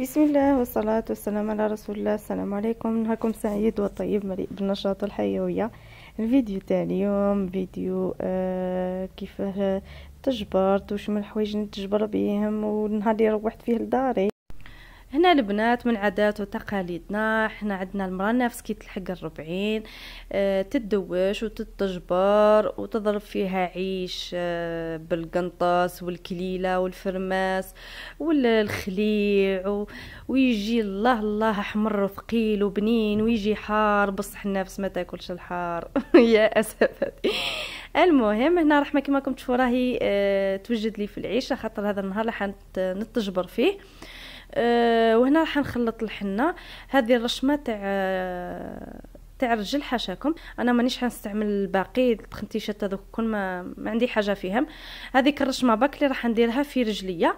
بسم الله والصلاة والسلام على رسول الله السلام عليكم نهاركم سعيد وطيب مليء بالنشاط والحيوية الفيديو تاع اليوم فيديو آه كيفاه تجبرت وش من الحوايج اللي تجبر بيهم والنهار اللي روحت فيه لداري هنا البنات من عادات وتقاليدنا حنا عندنا المرأة نفس كي تلحق الربعين آه تدوش وتتجبر وتضرب فيها عيش آه بالقنطاس والكليلة والفرماس والخليع و... ويجي الله الله احمر ثقيل وبنين ويجي حار بصح النفس ما تاكلش الحار يا اسف المهم هنا راح ما كما راهي آه توجد لي في العيش خاطر هذا النهار راح نتجبر فيه أه وهنا راح نخلط الحنه هذه الرشمه تاع آه، تاع الرجل حاشاكم انا مانيش حنستعمل الباقي الخنتيشات هذوك كل ما, ما عندي حاجه فيهم هذيك الرشمه باك اللي راح نديرها في رجليه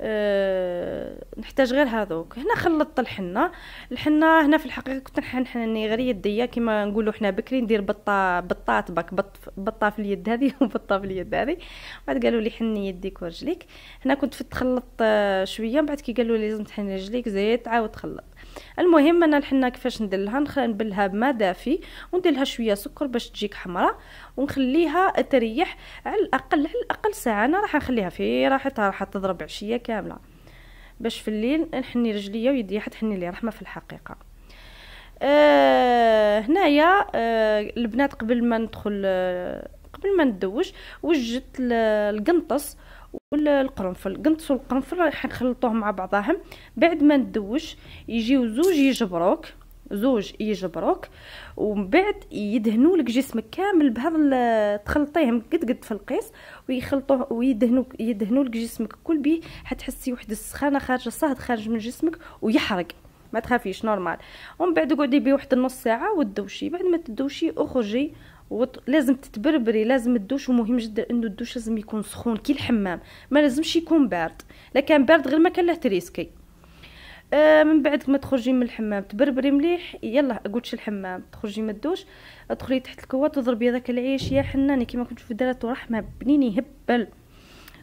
أه نحتاج غير هذوك هنا خلطت الحنه الحنه هنا في الحقيقه كنت نحنني غير يديا كما نقولوا حنا بكري ندير بطه بطات بك بطا بطه في اليد هذه وبطه في اليد هذه بعد قالوا لي حني يديك ورجليك هنا كنت في تخلط آه، شويه بعد كي قالوا لي لازم تحني رجليك زيت عاود تخلط المهم انا الحنا كيفاش ندلها لها نبلها بما دافي وندير لها شويه سكر باش تجيك حمراء ونخليها تريح على الاقل على الاقل ساعه انا راح نخليها في راحتها راح تضرب عشيه كامله باش في الليل نحني رجليا ويديا حتحني لي رحمه في الحقيقه آه هنايا آه البنات قبل ما ندخل آه قبل ما ندوش وجدت القنطس والقرنفل قنطس القرنفل راح نخلطوهم مع بعضاهم بعد ما ندوش يجيو زوج يجبروك زوج يجبروك ومن بعد يدهنوا لك جسمك كامل بهذا تخلطيهم قد قد في القيس ويخلطوه ويدهنوا يدهنوا لك جسمك كل بيه حتحسي واحد السخانه خارجه صهد خارج من جسمك ويحرق ما تخافيش نورمال ومن بعد قعدي بيه واحد النص ساعه ودوشي بعد ما تدوشي اخرجي وط... لازم تتبربري لازم الدوش ومهم جدا انه الدوش لازم يكون سخون كي الحمام ما لازمش يكون بارد لا كان بارد غير ما كان له تريسكي آه من بعد ما تخرجي من الحمام تبربري مليح يلا قلتش الحمام تخرجي من الدوش ادخلي تحت الكوات وضربي هذاك العيش يا حناني كيما كنت في الدارات ورحمه بنيني هبل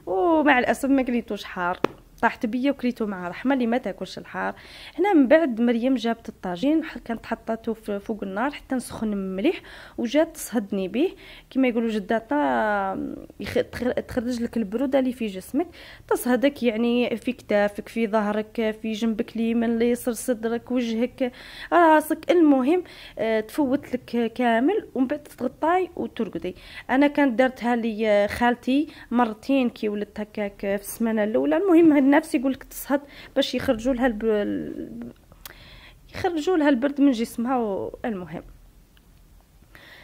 ومع الاسف ما كليتوش حار طاحت بيا وكريتو مع رحمه اللي ما تاكلش الحار هنا من بعد مريم جابت الطاجين كانت حطاته فوق النار حتى نسخن مليح وجات تصهدني به كما يقولوا جداتنا تخرج لك البروده اللي في جسمك تصهدك يعني في كتافك في ظهرك في جنبك اليمين اليسر صدرك وجهك راسك المهم آه، تفوت لك كامل ومن بعد تغطاي وترقدي انا كانت درتها لي آه، خالتي مرتين كي ولدت هكاك في السمانه الاولى المهم النفس يقول لك تصهد باش يخرجوا لها الب... يخرجوا لها البرد من جسمها و... المهم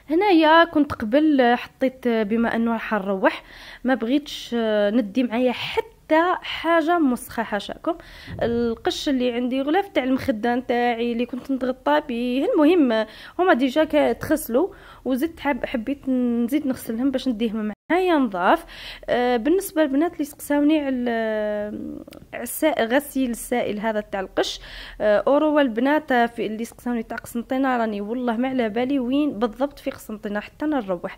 هنايا كنت قبل حطيت بما انه راح نروح ما بغيتش ندي معايا حتى حاجه مسخه حاشاكم القش اللي عندي غلاف تاع المخده نتاعي اللي كنت نتغطى به المهم هما ديجا تغسلوا وزدت حبيت نزيد نغسلهم باش نديهم هيا نضاف آه، بالنسبه للبنات اللي سقساوني على آه، غسيل السائل هذا تاع القش آه، اورو البنات في اللي سقساوني تاع قسنطينه راني والله ما على بالي وين بالضبط في قسنطينه حتى نروح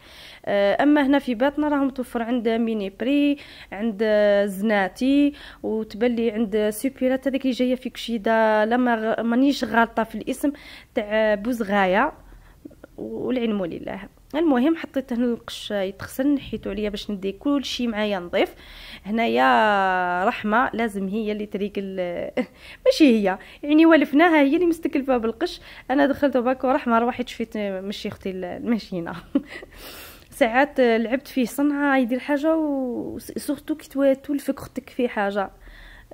اما هنا في باتنا راهم متوفر عند ميني بري عند زناتي وتبلي عند سوبيرات هذيك اللي جايه في كشيده لما مانيش غالطه في الاسم تاع بوزغايه والعلم لله المهم حطيت هنا القش يتغسل نحيته عليا باش ندي كل شيء معايا نظيف هنايا رحمه لازم هي اللي تريق ماشي هي يعني ولفناها هي اللي مستكلفه بالقش انا دخلت باكو رحمه روحي شفت مشي اختي الماشينه ساعات لعبت فيه صنعه يدير حاجه وسورتو كي تولفك اختك في حاجه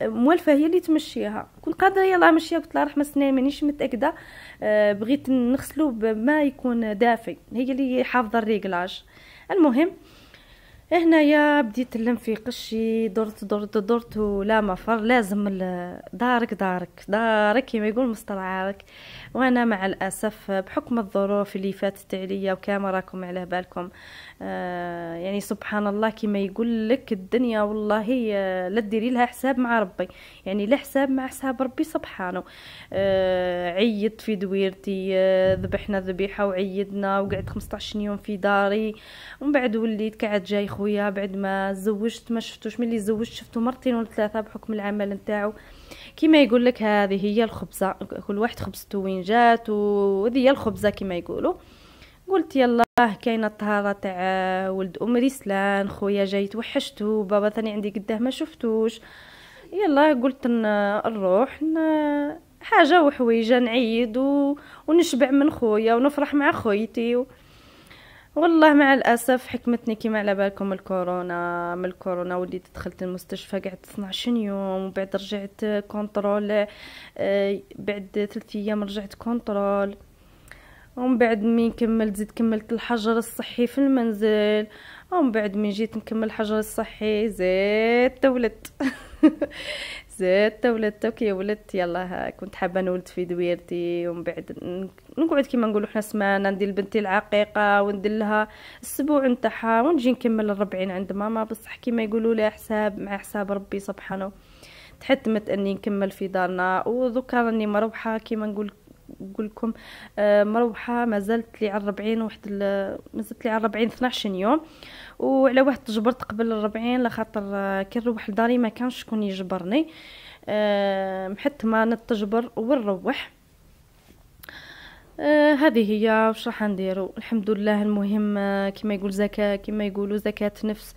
موالفه هي اللي تمشيها كنت قادره يلا مشيها قلت لها رحمه سنان مانيش متاكده آه، بغيت نغسلو بما يكون دافي هي اللي حافظه الريكلاج المهم يا بديت نلم في قشي درت درت درت ولا مفر لازم دارك دارك دارك كما يقول مستر عارك وانا مع الاسف بحكم الظروف اللي فاتت عليا وكما راكم على بالكم آه يعني سبحان الله كما يقول لك الدنيا والله آه، لا ديري لها حساب مع ربي يعني لا حساب مع حساب ربي سبحانه آه عيط في دويرتي آه، ذبحنا ذبيحه وعيدنا وقعدت 15 يوم في داري ومن بعد وليت قاعد جاي خويا بعد ما زوجت ما شفتوش ملي زوجت شفتو مرتين ولا ثلاثه بحكم العمل نتاعو كيما يقول لك هذه هي الخبزه كل واحد خبزته وين جات وهذه هي الخبزه كيما يقولوا قلت يلا كاينه الطهاره تاع ولد ام رسلان خويا جاي توحشتو بابا ثاني عندي قداه ما شفتوش يلا قلت نروح حاجه وحويجه نعيد و... ونشبع من خويا ونفرح مع خويتي و... والله مع الاسف حكمتني كيما على بالكم الكورونا من الكورونا وليت دخلت المستشفى قعدت 12 يوم وبعد رجعت كونترول آه، بعد ثلاثة ايام رجعت كونترول ومن بعد مين كملت زيد كملت الحجر الصحي في المنزل ومن بعد مين جيت نكمل الحجر الصحي زيد تولدت زدت ولدت توكيا ولدت يلا كنت حابه نولد في دويرتي ومن بعد نقعد كيما نقولوا حنا سمانه ندير لبنتي العقيقه وندير لها الاسبوع نتاعها ونجي نكمل الربعين عند ماما بصح كيما يقولوا لها حساب مع حساب ربي سبحانه تحتمت اني نكمل في دارنا ودوكا راني مروحه كيما نقول نقول لكم آه، مروحه ما زالت لي على 40 واحد ما زالت لي على 40 12 يوم وعلى واحد جبرت قبل ال 40 لخاطر آه، كي نروح لداري ما كانش شكون يجبرني آه، حتى ما نتجبر ونروح آه هذه هي واش راح نديرو الحمد لله المهم كما يقول زكاه كما يقولوا زكاه نفس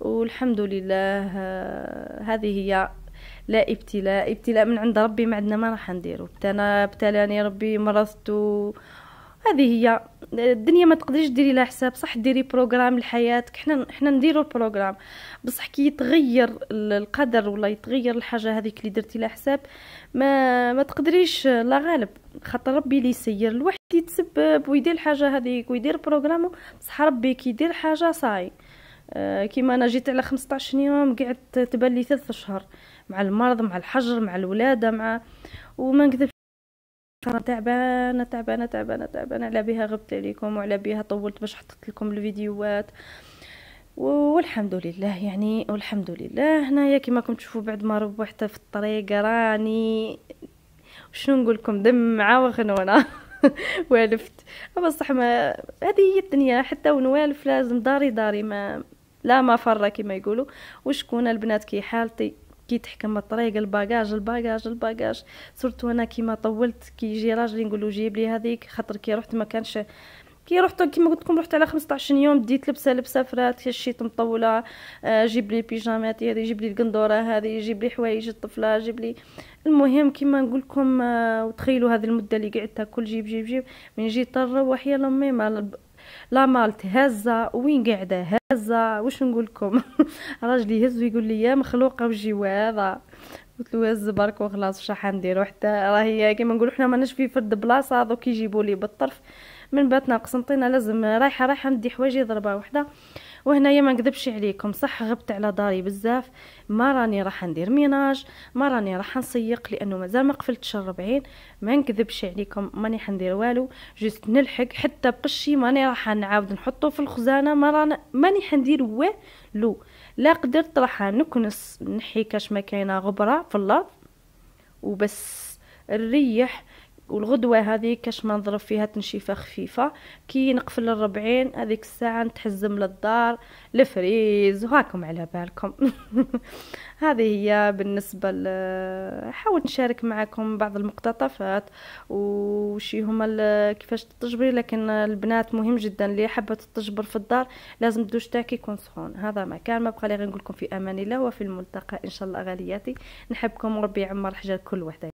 والحمد لله آه هذه هي لا ابتلاء ابتلاء من عند ربي ما عندنا ما راح نديرو انا ابتلاني ربي مرضت هذه هي الدنيا ما تقدريش ديري لها حساب صح ديري بروغرام لحياتك حنا حنا نديرو البروغرام بصح كي يتغير القدر ولا يتغير الحاجه هذيك اللي درتي لها حساب ما ما تقدريش لا غالب خاطر ربي اللي يسير الواحد يتسبب ويدير الحاجه هذيك ويدير بروغرامو بصح ربي كيدير حاجه صاي آه، كيما انا جيت على 15 يوم قعدت تبان لي 3 شهور مع المرض مع الحجر مع الولادة مع وما نكذبش تعبانه تعبانه تعبانه تعبانه على بها غبت عليكم وعلى بها طولت باش حطيت لكم الفيديوهات والحمد لله يعني والحمد لله هنايا كما راكم تشوفوا بعد ما روحت في الطريق راني شنو نقول لكم دمعه وغنونه والفت بصح ما هذه هي الدنيا حتى ونوالف لازم داري داري ما لا مفر كما يقولوا وشكون البنات كي حالتي كي تحكم الطريق الباجاج الباجاج الباجاج صرت وانا كيما طولت كي يجي راجلي نقول له جيب لي هذيك خاطر كي رحت ما كانش كي رحت كيما قلت لكم رحت على 15 يوم ديت لبسه لبسه فرات شيت مطوله آه، جيب لي بيجاماتي هذه جيب لي القندوره هذه جيب لي حوايج الطفله جيب لي المهم كيما نقول لكم آه، وتخيلوا هذه المده اللي قعدتها كل جيب جيب جيب من جيت نروح يا لامي لا مالتي هزه وين قاعده هزه واش نقول لكم راجل يهز ويقول لي يا مخلوقه وجي هذا قلت له هز برك وخلاص واش راح نديرو حتى راهي كيما نقولو حنا ماناش في فرد بلاصه دوك يجيبوا لي بالطرف من باتنا قسنطينه لازم رايحه رايحه ندي حوايجي ضربه وحده وهنايا ما نكذبش عليكم صح غبت على داري بزاف ما راني راح ندير ميناج ما راني راح نسيق لانه مازال ما قفلتش الربعين ما نكذبش عليكم ماني حندير والو جست نلحق حتى بقشي ماني راح نعاود نحطه في الخزانه ما رانا ماني حندير والو لا قدرت راح نكنس نحي كاش ما كاينه غبره في الارض وبس نريح والغدوة هذه كاش ما نضرب فيها تنشيفة خفيفة كي نقفل الربعين هذيك الساعة نتحزم للدار الفريز وهاكم على بالكم هذه هي بالنسبة حاولت نشارك معكم بعض المقتطفات وشي هما كيفاش تجبري لكن البنات مهم جدا اللي حابة تجبر في الدار لازم تدوش تاكي يكون سخون هذا ما كان ما بقى لي غير نقولكم في امان الله وفي الملتقى ان شاء الله غالياتي نحبكم وربي يعمر حجر كل وحده